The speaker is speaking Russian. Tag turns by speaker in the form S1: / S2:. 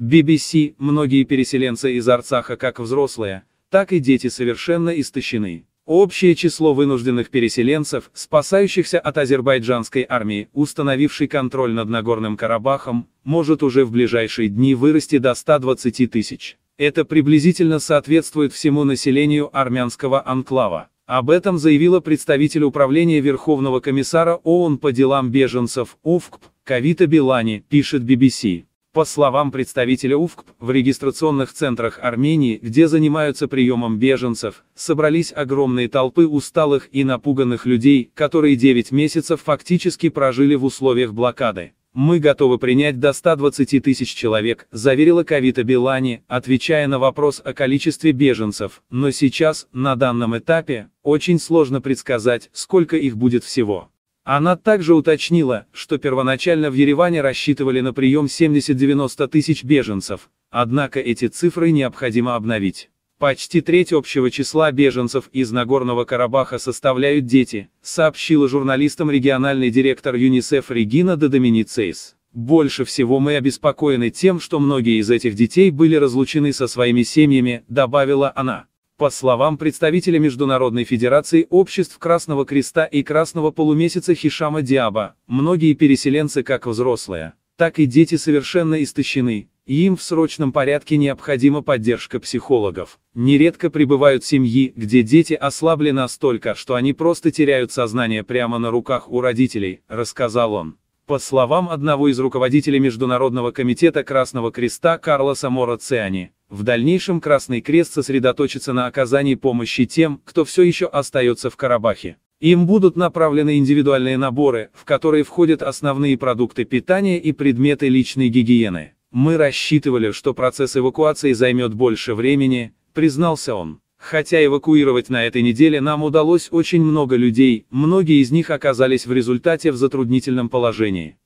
S1: BBC, многие переселенцы из Арцаха как взрослые, так и дети совершенно истощены. Общее число вынужденных переселенцев, спасающихся от азербайджанской армии, установившей контроль над Нагорным Карабахом, может уже в ближайшие дни вырасти до 120 тысяч. Это приблизительно соответствует всему населению армянского анклава. Об этом заявила представитель Управления Верховного комиссара ООН по делам беженцев ОВКП Кавита Белани, пишет BBC. По словам представителя УФКП, в регистрационных центрах Армении, где занимаются приемом беженцев, собрались огромные толпы усталых и напуганных людей, которые 9 месяцев фактически прожили в условиях блокады. «Мы готовы принять до 120 тысяч человек», заверила Кавита Билани, отвечая на вопрос о количестве беженцев, но сейчас, на данном этапе, очень сложно предсказать, сколько их будет всего. Она также уточнила, что первоначально в Ереване рассчитывали на прием 70-90 тысяч беженцев, однако эти цифры необходимо обновить. Почти треть общего числа беженцев из Нагорного Карабаха составляют дети, сообщила журналистам региональный директор ЮНИСЕФ Регина Додоминицейс. Больше всего мы обеспокоены тем, что многие из этих детей были разлучены со своими семьями, добавила она. По словам представителя Международной Федерации Обществ Красного Креста и Красного Полумесяца Хишама Диаба, многие переселенцы как взрослые, так и дети совершенно истощены, и им в срочном порядке необходима поддержка психологов. Нередко прибывают семьи, где дети ослабли настолько, что они просто теряют сознание прямо на руках у родителей, рассказал он. По словам одного из руководителей Международного комитета Красного Креста Карлоса Мора Циани, в дальнейшем Красный Крест сосредоточится на оказании помощи тем, кто все еще остается в Карабахе. Им будут направлены индивидуальные наборы, в которые входят основные продукты питания и предметы личной гигиены. Мы рассчитывали, что процесс эвакуации займет больше времени, признался он. Хотя эвакуировать на этой неделе нам удалось очень много людей, многие из них оказались в результате в затруднительном положении.